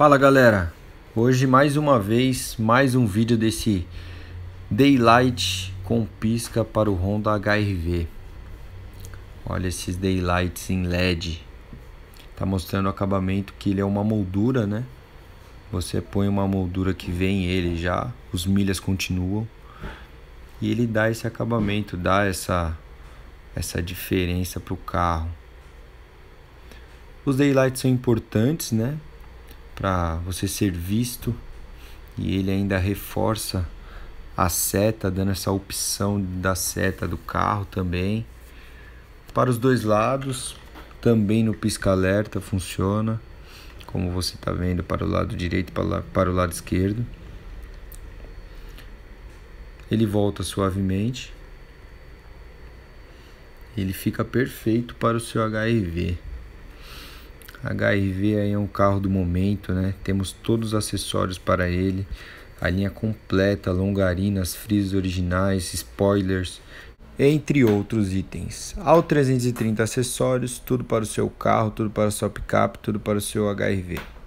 Fala galera, hoje mais uma vez, mais um vídeo desse Daylight com pisca para o Honda HRV. Olha esses Daylights em LED Tá mostrando o acabamento que ele é uma moldura, né? Você põe uma moldura que vem ele já, os milhas continuam E ele dá esse acabamento, dá essa, essa diferença para o carro os daylights são importantes, né? para você ser visto e ele ainda reforça a seta, dando essa opção da seta do carro também. Para os dois lados, também no pisca-alerta funciona, como você está vendo para o lado direito para, para o lado esquerdo. Ele volta suavemente. Ele fica perfeito para o seu HIV Hrv aí é um carro do momento, né? Temos todos os acessórios para ele, a linha completa, longarinas, frisos originais, spoilers, entre outros itens. Ao 330 acessórios, tudo para o seu carro, tudo para a sua picape, tudo para o seu HRV.